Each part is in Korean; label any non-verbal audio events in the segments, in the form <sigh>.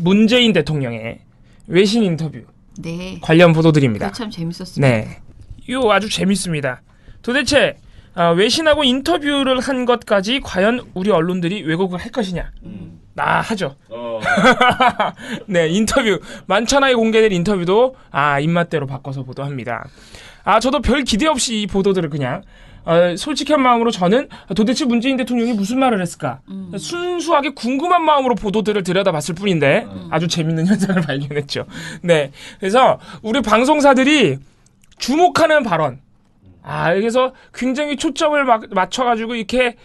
문재인 대통령의 외신 인터뷰 네. 관련 보도드립니다. 참 재밌었습니다. 네. 요 아주 재밌습니다. 도대체 아, 외신하고 인터뷰를 한 것까지 과연 우리 언론들이 왜곡을 할 것이냐? 음. 나 아, 하죠. 어. <laughs> 네, 인터뷰 만천하에 공개된 인터뷰도 아 입맛대로 바꿔서 보도합니다. 아 저도 별 기대 없이 이 보도들을 그냥 어, 솔직한 마음으로 저는 도대체 문재인 대통령이 무슨 말을 했을까 음. 순수하게 궁금한 마음으로 보도들을 들여다봤을 뿐인데 음. 아주 재밌는 <laughs> 현상을 발견했죠. 네, 그래서 우리 방송사들이 주목하는 발언, 아 여기서 굉장히 초점을 마, 맞춰가지고 이렇게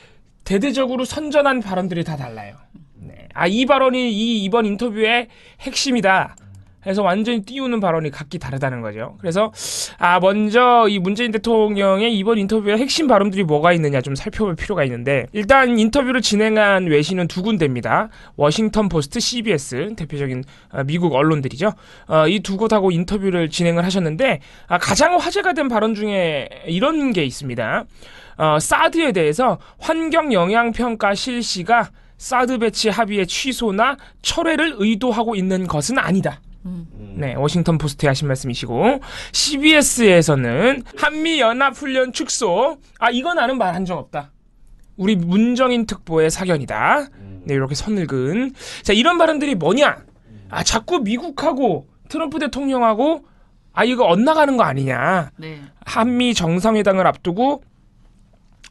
대대적으로 선전한 발언들이 다 달라요. 네. 아이 발언이 이 이번 인터뷰의 핵심이다. 해서 완전히 띄우는 발언이 각기 다르다는 거죠. 그래서 아 먼저 이 문재인 대통령의 이번 인터뷰의 핵심 발언들이 뭐가 있느냐 좀 살펴볼 필요가 있는데 일단 인터뷰를 진행한 외신은 두 군데입니다. 워싱턴 포스트, CBS 대표적인 어, 미국 언론들이죠. 어, 이 두 곳하고 인터뷰를 진행을 하셨는데 아, 가장 화제가 된 발언 중에 이런 게 있습니다. 어, 사드에 대해서 환경 영향 평가 실시가 사드 배치 합의의 취소나 철회를 의도하고 있는 것은 아니다. 음. 네, 워싱턴 포스트에 하신 말씀이시고 CBS에서는 한미 연합 훈련 축소. 아, 이건 나는 말 한 적 없다. 우리 문정인 특보의 사견이다. 음. 네, 이렇게 선을근. 자, 이런 발언들이 뭐냐? 음. 아, 자꾸 미국하고 트럼프 대통령하고 아 이거 엇나가는 거 아니냐. 네. 한미 정상회담을 앞두고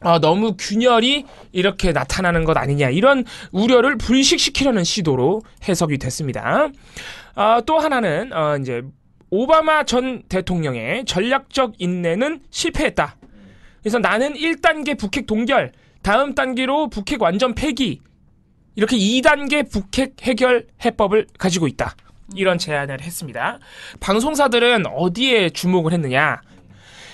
어, 너무 균열이 이렇게 나타나는 것 아니냐 이런 우려를 불식시키려는 시도로 해석이 됐습니다. 어, 또 하나는 어, 이제 오바마 전 대통령의 전략적 인내는 실패했다. 그래서 나는 1단계 북핵 동결, 다음 단계로 북핵 완전 폐기 이렇게 2단계 북핵 해결 해법을 가지고 있다. 이런 제안을 했습니다. 방송사들은 어디에 주목을 했느냐?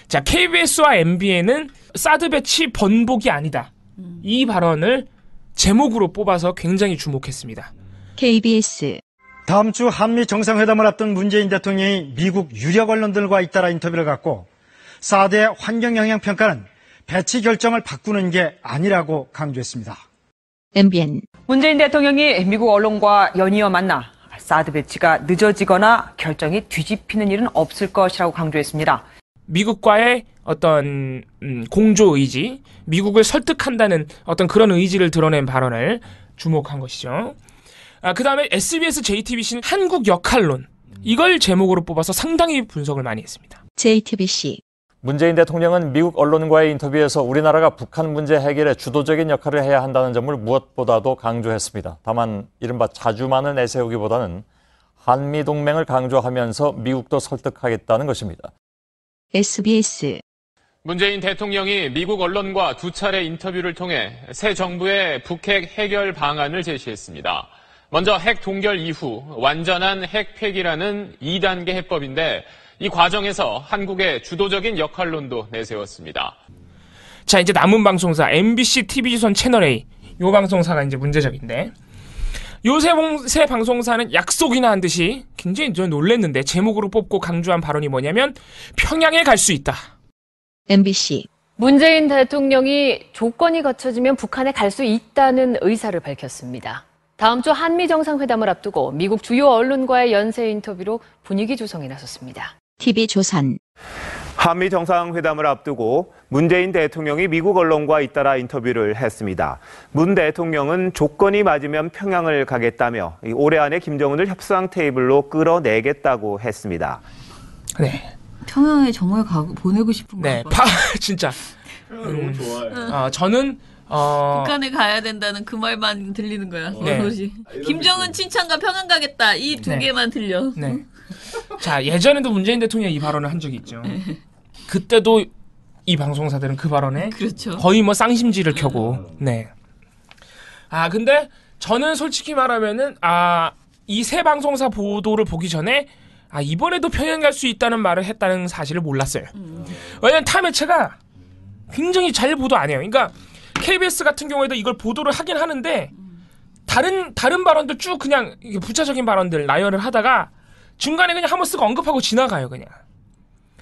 자, KBS와 MBN은 사드 배치 번복이 아니다. 음. 이 발언을 제목으로 뽑아서 굉장히 주목했습니다. KBS 다음 주 한미 정상회담을 앞둔 문재인 대통령이 미국 유력 언론들과 잇따라 인터뷰를 갖고 사드의 환경 영향 평가는 배치 결정을 바꾸는 게 아니라고 강조했습니다. MBN 문재인 대통령이 미국 언론과 연이어 만나 사드 배치가 늦어지거나 결정이 뒤집히는 일은 없을 것이라고 강조했습니다. 미국과의 어떤 음, 공조 의지, 미국을 설득한다는 어떤 그런 의지를 드러낸 발언을 주목한 것이죠. 아, 그 다음에 SBS JTBC는 한국 역할론. 이걸 제목으로 뽑아서 상당히 분석을 많이 했습니다. JTBC 문재인 대통령은 미국 언론과의 인터뷰에서 우리나라가 북한 문제 해결에 주도적인 역할을 해야 한다는 점을 무엇보다도 강조했습니다. 다만 이른바 자주만을 내세우기보다는 한미 동맹을 강조하면서 미국도 설득하겠다는 것입니다. SBS 문재인 대통령이 미국 언론과 두 차례 인터뷰를 통해 새 정부의 북핵 해결 방안을 제시했습니다. 먼저 핵 동결 이후 완전한 핵 폐기라는 2단계 해법인데 이 과정에서 한국의 주도적인 역할론도 내세웠습니다. 자, 이제 남은 방송사 MBC TV조선 채널A 요 방송사가 이제 문제적인데 요새 봉새 방송사는 약속이나 한 듯이 굉장히 저 놀랬는데 제목으로 뽑고 강조한 발언이 뭐냐면 평양에 갈 수 있다. MBC 문재인 대통령이 조건이 갖춰지면 북한에 갈 수 있다는 의사를 밝혔습니다. 다음 주 한미 정상회담을 앞두고 미국 주요 언론과의 연쇄 인터뷰로 분위기 조성에 나섰습니다. TV 조선 한미 정상회담을 앞두고 문재인 대통령이 미국 언론과 잇따라 인터뷰를 했습니다. 문 대통령은 조건이 맞으면 평양을 가겠다며 올해 안에 김정은을 협상 테이블로 끌어내겠다고 했습니다. 네. 평양에 정말 가, 보내고 싶은 네, 거 네, <laughs> 진짜. 음, 어, 저는 어... 북한에 가야 된다는 그 말만 들리는 거야. 네. 아, 김정은 칭찬과 평양 가겠다 이두 네. 개만 들려. 네. 자 예전에도 문재인 대통령이 이 발언을 한 적이 있죠. 네. 그때도 이 방송사들은 그 발언에 그렇죠. 거의 뭐 쌍심지를 켜고 음. 네. 아 근데 저는 솔직히 말하면은 아 이 새 방송사 보도를 보기 전에 아 이번에도 평양 갈수 있다는 말을 했다는 사실을 몰랐어요. 음. 왜냐면 타 매체가 굉장히 잘 보도 안 해요. 그러니까 KBS 같은 경우에도 이걸 보도를 하긴 하는데 다른 다른 발언들 쭉 그냥 부차적인 발언들 라이언을 하다가 중간에 그냥 하머스가 언급하고 지나가요 그냥.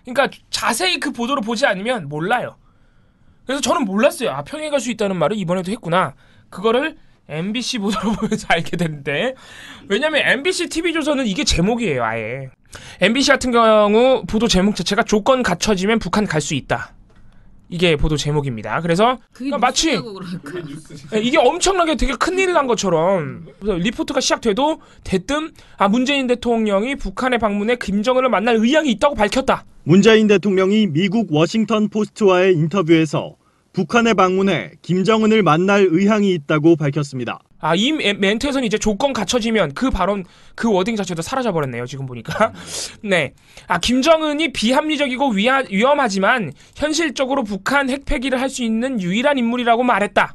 그러니까 자세히 그 보도를 보지 않으면 몰라요. 그래서 저는 몰랐어요. 아, 평양 갈수 있다는 말을 이번에도 했구나. 그거를 MBC 보도를 <laughs> 보면서 알게 됐는데 왜냐면 MBC TV조선은 이게 제목이에요, 아예. MBC 같은 경우 보도 제목 자체가 조건 갖춰지면 북한 갈 수 있다. 이게 보도 제목입니다. 그래서 그러니까 마치 네, 이게 엄청나게 되게 큰일 난 것처럼 리포트가 시작돼도 대뜸 아 문재인 대통령이 북한에 방문해 김정은을 만날 의향이 있다고 밝혔다. 문재인 대통령이 미국 워싱턴 포스트와의 인터뷰에서 북한에 방문해 김정은을 만날 의향이 있다고 밝혔습니다. 아, 이 멘트에서는 이제 조건 갖춰지면 그 발언, 그 워딩 자체도 사라져버렸네요, 지금 보니까. <laughs> 네. 아, 김정은이 비합리적이고 위하, 위험하지만 현실적으로 북한 핵폐기를 할 수 있는 유일한 인물이라고 말했다.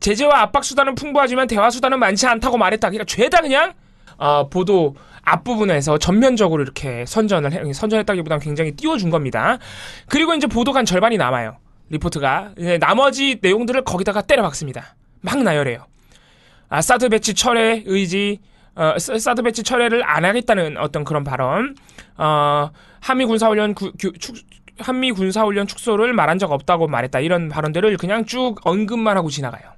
제재와 압박 수단은 풍부하지만 대화 수단은 많지 않다고 말했다. 그러니까 죄다 그냥, 아, 보도, 앞부분에서 전면적으로 이렇게 선전을 해, 선전했다기보다는 굉장히 띄워준 겁니다. 그리고 이제 보도간 절반이 남아요. 리포트가 이제 예, 나머지 내용들을 거기다가 때려 박습니다. 막 나열해요. 아, 사드 배치 철회 의지, 어, 사드 배치 철회를 안 하겠다는 어떤 그런 발언, 어, 한미 군사훈련 구, 규, 축, 한미 군사훈련 축소를 말한 적 없다고 말했다 이런 발언들을 그냥 쭉 언급만 하고 지나가요.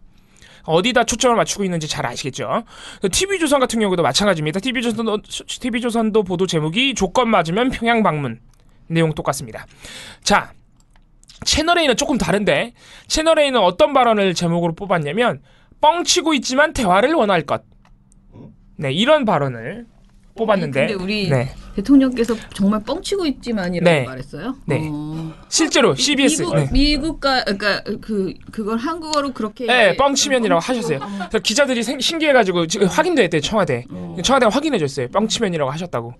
어디다 초점을 맞추고 있는지 잘 아시겠죠. 그 TV조선 같은 경우도 마찬가지입니다. TV조선도, TV조선도 보도 제목이 조건 맞으면 평양 방문. 내용 똑같습니다. 자, 채널 A는 조금 다른데 채널 A는 어떤 발언을 제목으로 뽑았냐면 뻥치고 있지만 대화를 원할 것. 네, 이런 발언을 뽑았는데. 네, 근데 우리 네. 대통령께서 정말 뻥치고 있지만이라고 네. 말했어요. 네. 어. 실제로 CBS 미국, 네. 미국과 그러니까 그 그걸 한국어로 그렇게 네, 뻥치면이라고 하셨어요. 그래서 기자들이 생, 신기해가지고 지금 확인됐대 청와대. 어. 청와대 확인해줬어요. 뻥치면이라고 하셨다고.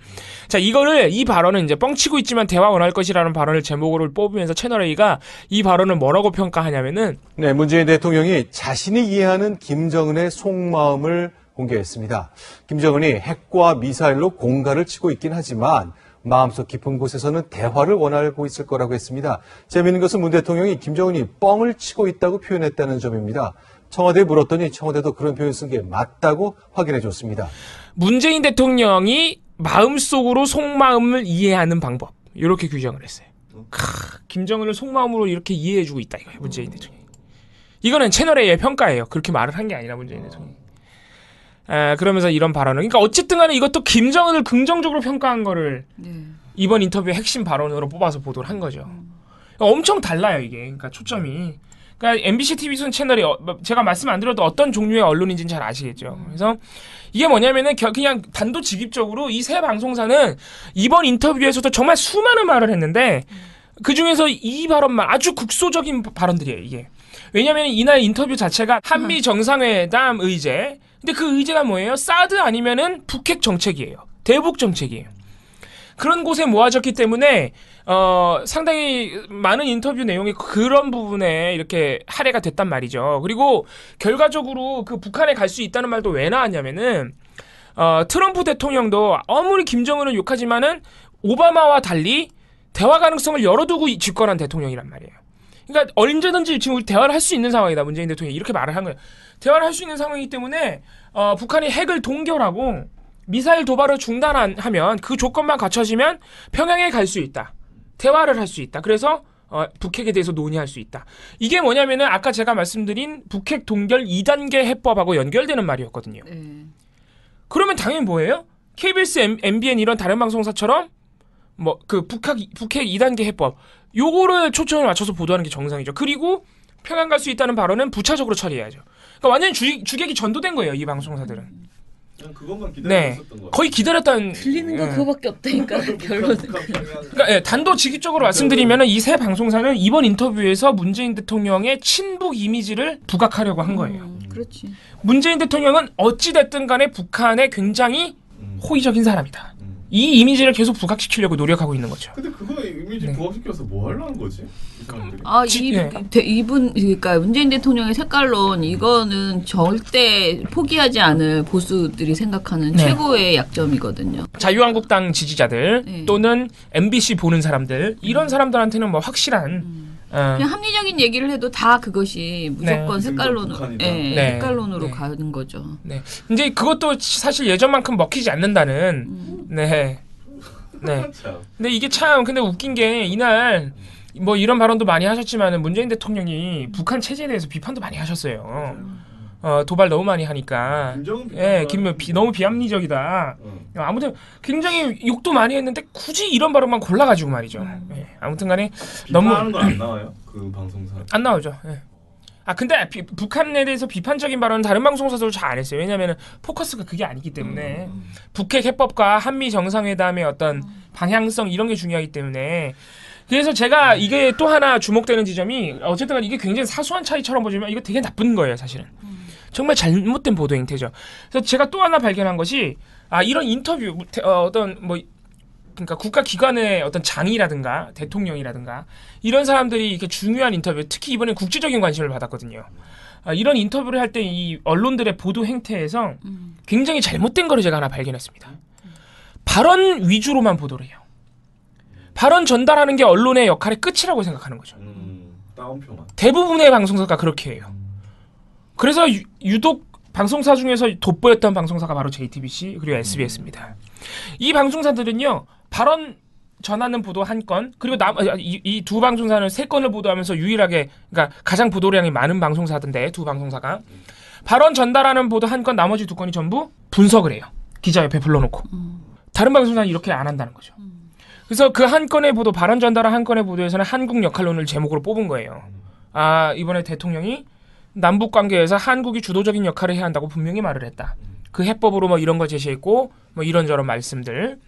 자 이거를 이 발언은 이제 뻥치고 있지만 대화 원할 것이라는 발언을 제목으로 뽑으면서 채널 A가 이 발언을 뭐라고 평가하냐면은 네 문재인 대통령이 자신이 이해하는 김정은의 속마음을 공개했습니다. 김정은이 핵과 미사일로 공갈을 치고 있긴 하지만 마음속 깊은 곳에서는 대화를 원하고 있을 거라고 했습니다. 재미있는 것은 문 대통령이 김정은이 뻥을 치고 있다고 표현했다는 점입니다. 청와대에 물었더니 청와대도 그런 표현 을쓴 게 맞다고 확인해 줬습니다. 문재인 대통령이 마음속으로 속마음을 이해하는 방법 이렇게 규정을 했어요. 크, 김정은을 속마음으로 이렇게 이해해주고 있다 이거예요 문재인 음. 대통령이. 이거는 채널 A의 평가예요. 그렇게 말을 한 게 아니라 문재인 음. 대통령이. 에, 그러면서 이런 발언을 그러니까 어쨌든 간에 이것도 김정은을 긍정적으로 평가한 거를 네. 이번 인터뷰의 핵심 발언으로 뽑아서 보도를 한 거죠. 음. 그러니까 엄청 달라요 이게 그러니까 초점이 그러니까 MBC TV 순 채널이 어, 뭐 제가 말씀 안 드려도 어떤 종류의 언론인지는 잘 아시겠죠. 음. 그래서 이게 뭐냐면은 겨, 그냥 단도직입적으로 이 세 방송사는 이번 인터뷰에서도 정말 수많은 말을 했는데 음. 그 중에서 이 발언만 아주 국소적인 발언들이에요 이게. 왜냐하면 이날 인터뷰 자체가 한미 음. 정상회담 의제 근데 그 의제가 뭐예요? 사드 아니면은 북핵 정책이에요. 대북 정책이에요. 그런 곳에 모아졌기 때문에 어, 상당히 많은 인터뷰 내용이 그런 부분에 이렇게 할애가 됐단 말이죠. 그리고 결과적으로 그 북한에 갈 수 있다는 말도 왜 나왔냐면은 어, 트럼프 대통령도 아무리 김정은을 욕하지만은 오바마와 달리 대화 가능성을 열어두고 집권한 대통령이란 말이에요. 그러니까 언제든지 지금 우리 대화를 할 수 있는 상황이다 문재인 대통령이 이렇게 말을 한 거예요. 대화를 할 수 있는 상황이기 때문에 어, 북한이 핵을 동결하고 미사일 도발을 중단하면 그 조건만 갖춰지면 평양에 갈 수 있다. 대화를 할 수 있다. 그래서 어, 북핵에 대해서 논의할 수 있다. 이게 뭐냐면은 아까 제가 말씀드린 북핵 동결 2단계 해법하고 연결되는 말이었거든요. 네. 그러면 당연히 뭐예요? KBS, M, MBN 이런 다른 방송사처럼 뭐 그 북핵 북핵 2단계 해법 요거를 초점을 맞춰서 보도하는 게 정상이죠. 그리고 평양 갈수 있다는 발언은 부차적으로 처리해야죠. 그러니까 완전히 주, 주객이 전도된 거예요 이 방송사들은. 그냥 그것만 기다렸었던 네. 거예요. 거의 기다렸다는. 음. 틀리는 거 예. 그거밖에 없다니까 <laughs> 그러니까 결론. 그러니까 예, 단도직입적으로 말씀드리면 이 세 방송사는 이번 인터뷰에서 문재인 대통령의 친북 이미지를 부각하려고 한 음, 거예요. 음, 그렇지. 문재인 대통령은 어찌 됐든 간에 북한에 굉장히 음. 호의적인 사람이다. 이 이미지를 계속 부각시키려고 노력하고 있는 거죠. 근데 그거 이미지 네. 부각시켜서 뭐 하려는 거지? 이사람들 아, 이, 예. 대- 이분, 그러니까 문재인 대통령의 색깔론, 이거는 절대 포기하지 않을 보수들이 생각하는 네. 최고의 약점이거든요. 자유한국당 지지자들 네. 또는 MBC 보는 사람들 이런 음. 사람들한테는 뭐 확실한 음. 어. 그냥 합리적인 얘기를 해도 다 그것이 무조건 네. 색깔론으로, 네. 예, 네. 색깔론으로 가는 거죠. 네. 이제 그것도 사실 예전만큼 먹히지 않는다는. 음. 네. 네. <laughs> 근데 이게 참 근데 웃긴 게 이날 뭐 이런 발언도 많이 하셨지만 문재인 대통령이 북한 체제에 대해서 비판도 많이 하셨어요. 음. 어, 도발 너무 많이 하니까 예, 김명 비, 너무 비합리적이다. 음. 아무튼 굉장히 욕도 많이 했는데 굳이 이런 발언만 골라가지고 말이죠. 음. 예, 아무튼간에 너무 안 나와요 그 방송사 안 나오죠. 예. 아 근데 비, 북한에 대해서 비판적인 발언은 다른 방송사들도 잘 안 했어요. 왜냐하면 포커스가 그게 아니기 때문에 음, 음. 북핵 해법과 한미 정상회담의 어떤 음. 방향성 이런 게 중요하기 때문에 그래서 제가 이게 또 하나 주목되는 지점이 어쨌든 이게 굉장히 사소한 차이처럼 보지만 이거 되게 나쁜 거예요 사실은. 음. 정말 잘못된 보도 행태죠. 그래서 제가 또 하나 발견한 것이 아 이런 인터뷰 어, 어떤 뭐 그러니까 국가 기관의 어떤 장이라든가 대통령이라든가 이런 사람들이 이렇게 중요한 인터뷰 특히 이번에 국제적인 관심을 받았거든요. 아, 이런 인터뷰를 할 때 이 언론들의 보도 행태에서 음. 굉장히 잘못된 거를 제가 하나 발견했습니다. 발언 위주로만 보도를 해요. 발언 전달하는 게 언론의 역할의 끝이라고 생각하는 거죠. 음, 다운표만. 대부분의 방송사가 그렇게 해요. 그래서 유, 독 방송사 중에서 돋보였던 방송사가 바로 JTBC 그리고 SBS입니다. 음. 이 방송사들은요 발언 전하는 보도 한 건, 그리고 이두 아, 이 방송사는 세 건을 보도하면서 유일하게, 그러니까 가장 보도량이 많은 방송사던데, 두 방송사가. 발언 전달하는 보도 한 건, 나머지 두 건이 전부 분석을 해요. 기자 옆에 불러놓고. 음. 다른 방송사는 이렇게 안 한다는 거죠. 음. 그래서 그 한 건의 보도, 발언 전달한 한 건의 보도에서는 한국 역할론을 제목으로 뽑은 거예요. 아, 이번에 대통령이 남북 관계에서 한국이 주도적인 역할을 해야 한다고 분명히 말을 했다. 그 해법으로 뭐 이런 거 제시했고 뭐 이런저런 말씀들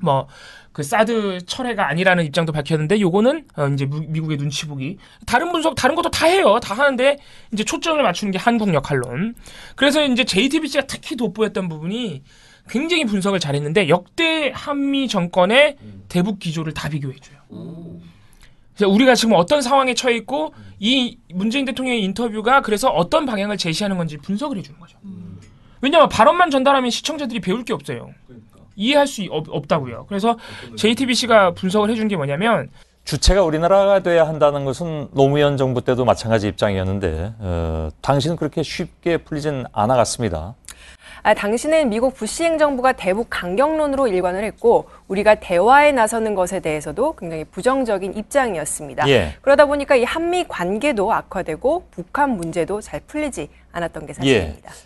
뭐 그 사드 철회가 아니라는 입장도 밝혔는데 요거는 어 이제 미국의 눈치 보기 다른 분석 다른 것도 다 해요 다 하는데 이제 초점을 맞추는 게 한국 역할론 그래서 이제 JTBC가 특히 돋보였던 부분이 굉장히 분석을 잘했는데 역대 한미 정권의 음. 대북 기조를 다 비교해줘요. 우리가 지금 어떤 상황에 처해 있고 이 문재인 대통령의 인터뷰가 그래서 어떤 방향을 제시하는 건지 분석을 해주는 거죠. 음. 왜냐하면 발언만 전달하면 시청자들이 배울 게 없어요. 그러니까. 이해할 수 없, 없다고요. 그래서 JTBC가 분석을 해준 게 뭐냐면 주체가 우리나라가 돼야 한다는 것은 노무현 정부 때도 마찬가지 입장이었는데 어, 당신은 그렇게 쉽게 풀리진 않아갔습니다. 아, 당신은 미국 부시 행정부가 대북 강경론으로 일관을 했고 우리가 대화에 나서는 것에 대해서도 굉장히 부정적인 입장이었습니다. 예. 그러다 보니까 이 한미 관계도 악화되고 북한 문제도 잘 풀리지 않았던 게 예. 사실입니다. 예.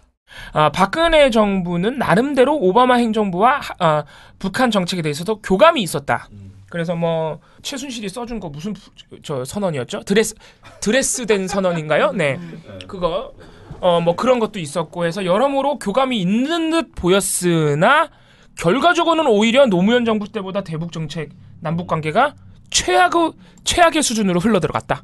아, 박근혜 정부는 나름대로 오바마 행정부와 아, 북한 정책에 대해서도 교감이 있었다. 그래서 뭐 최순실이 써준 거 무슨 저 선언이었죠? 드레스 드레스된 선언인가요? 네, 그거 어, 뭐 그런 것도 있었고 해서 여러모로 교감이 있는 듯 보였으나 결과적으로는 오히려 노무현 정부 때보다 대북 정책 남북 관계가 최악의 최악의 수준으로 흘러들어갔다.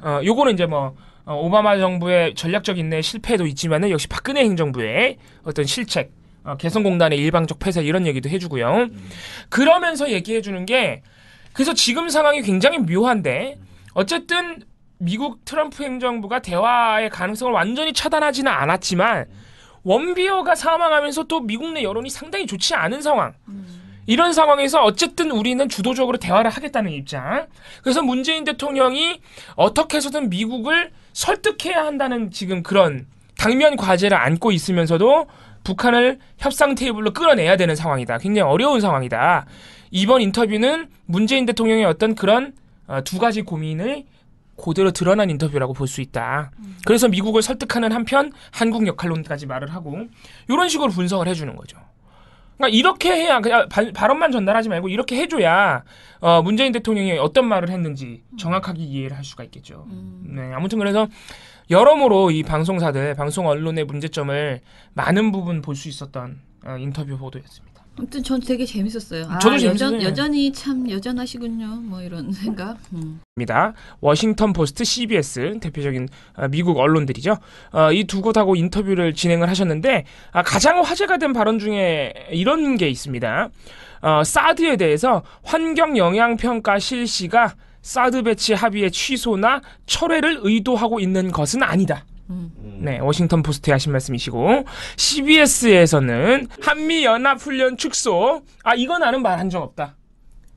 어, 요거는 이제 뭐 어, 오바마 정부의 전략적 인내 실패도 있지만은 역시 박근혜 행정부의 어떤 실책 어, 개성공단의 일방적 폐쇄 이런 얘기도 해주고요. 음. 그러면서 얘기해주는 게 그래서 지금 상황이 굉장히 묘한데 어쨌든 미국 트럼프 행정부가 대화의 가능성을 완전히 차단하지는 않았지만 원비어가 사망하면서 또 미국 내 여론이 상당히 좋지 않은 상황. 이런 상황에서 어쨌든 우리는 주도적으로 대화를 하겠다는 입장. 그래서 문재인 대통령이 어떻게 해서든 미국을 설득해야 한다는 지금 그런 당면 과제를 안고 있으면서도 북한을 협상 테이블로 끌어내야 되는 상황이다. 굉장히 어려운 상황이다. 이번 인터뷰는 문재인 대통령의 어떤 그런 어, 두 가지 고민을 고대로 드러난 인터뷰라고 볼 수 있다. 음. 그래서 미국을 설득하는 한편 한국 역할론까지 말을 하고 이런 식으로 분석을 해주는 거죠. 그러니까 이렇게 해야 그냥 바, 언만 전달하지 말고 이렇게 해줘야 어, 문재인 대통령이 어떤 말을 했는지 음. 정확하게 이해를 할 수가 있겠죠. 음. 네, 아무튼 그래서 여러모로 이 방송사들 방송 언론의 문제점을 많은 부분 볼 수 있었던 어, 인터뷰 보도였습니다. 아무튼 전 되게 재밌었어요. 아, 저도 재밌 여전, 히참 여전하시군요. 뭐 이런 <laughs> 생각. 음. 입니다. 워싱턴 포스트, CBS 대표적인 아, 미국 언론들이죠. 어, 아, 이두 곳하고 인터뷰를 진행을 하셨는데 아, 가장 화제가 된 발언 중에 이런 게 있습니다. 어, 사드에 대해서 환경 영향 평가 실시가 사드 배치 합의의 취소나 철회를 의도하고 있는 것은 아니다. 음. 네, 워싱턴 포스트에 하신 말씀이시고 CBS에서는 한미 연합 훈련 축소. 아, 이건 나는 말한 적 없다.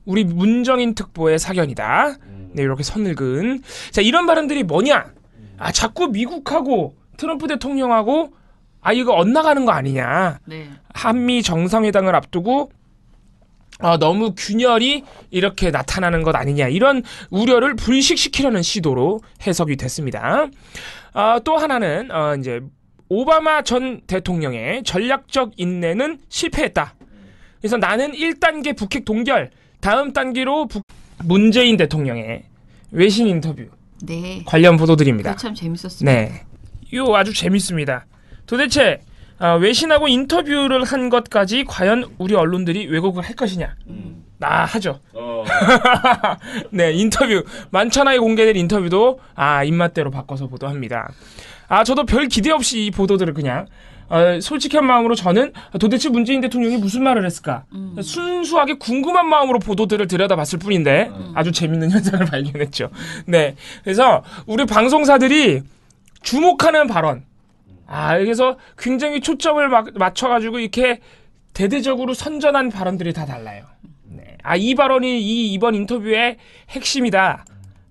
우리 문정인 특보의 사견이다. 음. 네, 이렇게 선을근. 자, 이런 발언들이 뭐냐? 음. 아, 자꾸 미국하고 트럼프 대통령하고 아 이거 엇나가는 거 아니냐. 네. 한미 정상회담을 앞두고 어, 너무 균열이 이렇게 나타나는 것 아니냐 이런 우려를 불식시키려는 시도로 해석이 됐습니다. 어, 또 하나는 어, 이제 오바마 전 대통령의 전략적 인내는 실패했다. 그래서 나는 1단계 북핵 동결, 다음 단계로 북... 문재인 대통령의 외신 인터뷰 네. 관련 보도들입니다. 참 재밌었습니다. 네, 이 아주 재밌습니다. 도대체 아, 외신하고 인터뷰를 한 것까지 과연 우리 언론들이 왜곡을 할 것이냐. 음. 나 하죠. 어. <laughs> 네, 인터뷰. 만천하에 공개된 인터뷰도 아, 입맛대로 바꿔서 보도합니다. 아, 저도 별 기대 없이 이 보도들을 그냥 어, 솔직한 마음으로 저는 도대체 문재인 대통령이 무슨 말을 했을까 음. 순수하게 궁금한 마음으로 보도들을 들여다봤을 뿐인데 음. 아주 재밌는 <laughs> 현상을 발견했죠. 네, 그래서 우리 방송사들이 주목하는 발언 아, 여기서 굉장히 초점을 맞춰가지고 이렇게 대대적으로 선전한 발언들이 다 달라요. 네. 아, 이 발언이 이 이번 인터뷰의 핵심이다.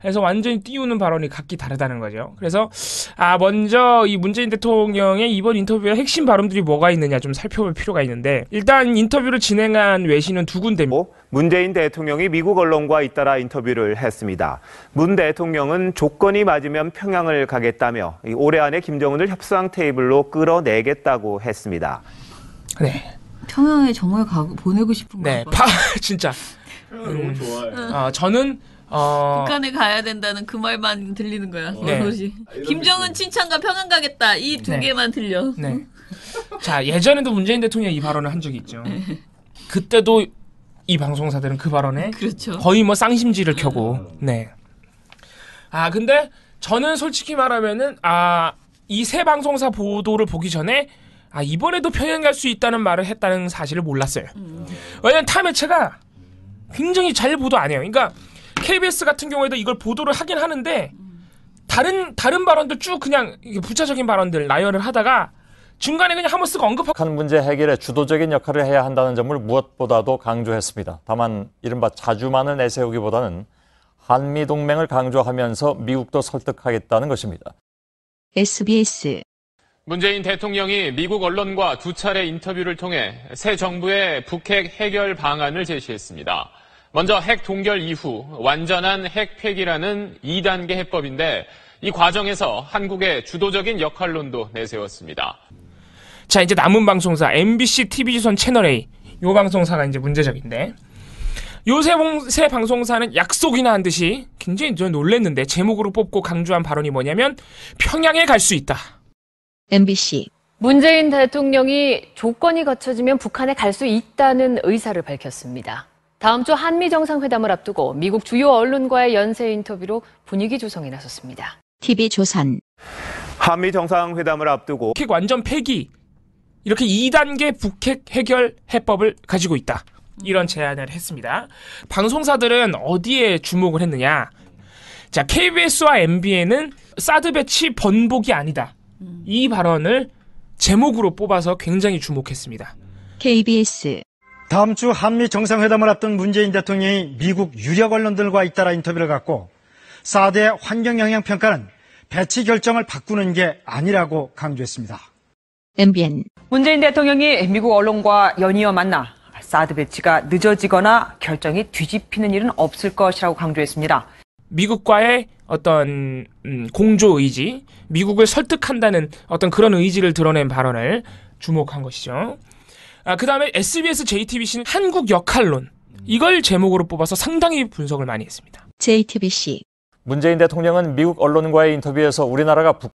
그래서 완전히 띄우는 발언이 각기 다르다는 거죠. 그래서 아 먼저 이 문재인 대통령의 이번 인터뷰의 핵심 발언들이 뭐가 있느냐 좀 살펴볼 필요가 있는데 일단 인터뷰를 진행한 외신은 두 군데입니다. 뭐, 문재인 대통령이 미국 언론과 잇따라 인터뷰를 했습니다. 문 대통령은 조건이 맞으면 평양을 가겠다며 올해 안에 김정은을 협상 테이블로 끌어내겠다고 했습니다. 네. 평양에 정말 가, 보내고 싶은 거예요 네, 파, <laughs> 진짜. 평양 너무 좋아요. 어, 저는 어... 북한에 가야 된다는 그 말만 들리는 거야. 네. 아, 김정은 칭찬과 평안 가겠다. 이두 네. 개만 들려. 네. 자 예전에도 문재인 대통령이 이 발언을 한 적이 있죠. 네. 그때도 이 방송사들은 그 발언에 그렇죠. 거의 뭐 쌍심지를 켜고 음. 네. 아 근데 저는 솔직히 말하면은 아이 새 방송사 보도를 보기 전에 아 이번에도 평양 갈수 있다는 말을 했다는 사실을 몰랐어요. 음. 왜냐면 타 매체가 굉장히 잘 보도 안 해요. 그러니까 KBS 같은 경우에도 이걸 보도를 하긴 하는데 다른 다른 발언도 쭉 그냥 부차적인 발언들 나열을 하다가 중간에 그냥 하머스가 언급한 하고... 문제 해결에 주도적인 역할을 해야 한다는 점을 무엇보다도 강조했습니다. 다만 이른바 자주만을 내세우기보다는 한미 동맹을 강조하면서 미국도 설득하겠다는 것입니다. SBS 문재인 대통령이 미국 언론과 두 차례 인터뷰를 통해 새 정부의 북핵 해결 방안을 제시했습니다. 먼저 핵 동결 이후 완전한 핵 폐기라는 2단계 해법인데 이 과정에서 한국의 주도적인 역할론도 내세웠습니다. 자, 이제 남은 방송사 MBC TV조선 채널A 요 방송사가 이제 문제적인데 요새 새 방송사는 약속이나 한 듯이 굉장히 저 놀랬는데 제목으로 뽑고 강조한 발언이 뭐냐면 평양에 갈 수 있다. MBC 문재인 대통령이 조건이 갖춰지면 북한에 갈 수 있다는 의사를 밝혔습니다. 다음 주 한미 정상회담을 앞두고 미국 주요 언론과의 연쇄 인터뷰로 분위기 조성에 나섰습니다. TV 조선 한미 정상회담을 앞두고 북핵 완전 폐기 이렇게 2단계 북핵 해결 해법을 가지고 있다. 이런 제안을 했습니다. 방송사들은 어디에 주목을 했느냐? 자, KBS와 MBN은 사드 배치 번복이 아니다. 이 발언을 제목으로 뽑아서 굉장히 주목했습니다. KBS 다음 주 한미 정상회담을 앞둔 문재인 대통령이 미국 유력 언론들과 잇따라 인터뷰를 갖고 4대 환경영향평가는 배치 결정을 바꾸는 게 아니라고 강조했습니다. MBN 문재인 대통령이 미국 언론과 연이어 만나 사드 배치가 늦어지거나 결정이 뒤집히는 일은 없을 것이라고 강조했습니다. 미국과의 어떤 음, 공조 의지, 미국을 설득한다는 어떤 그런 의지를 드러낸 발언을 주목한 것이죠. 아, 그 다음에 SBS JTBC는 한국 역할론. 이걸 제목으로 뽑아서 상당히 분석을 많이 했습니다. JTBC 문재인 대통령은 미국 언론과의 인터뷰에서 우리나라가 북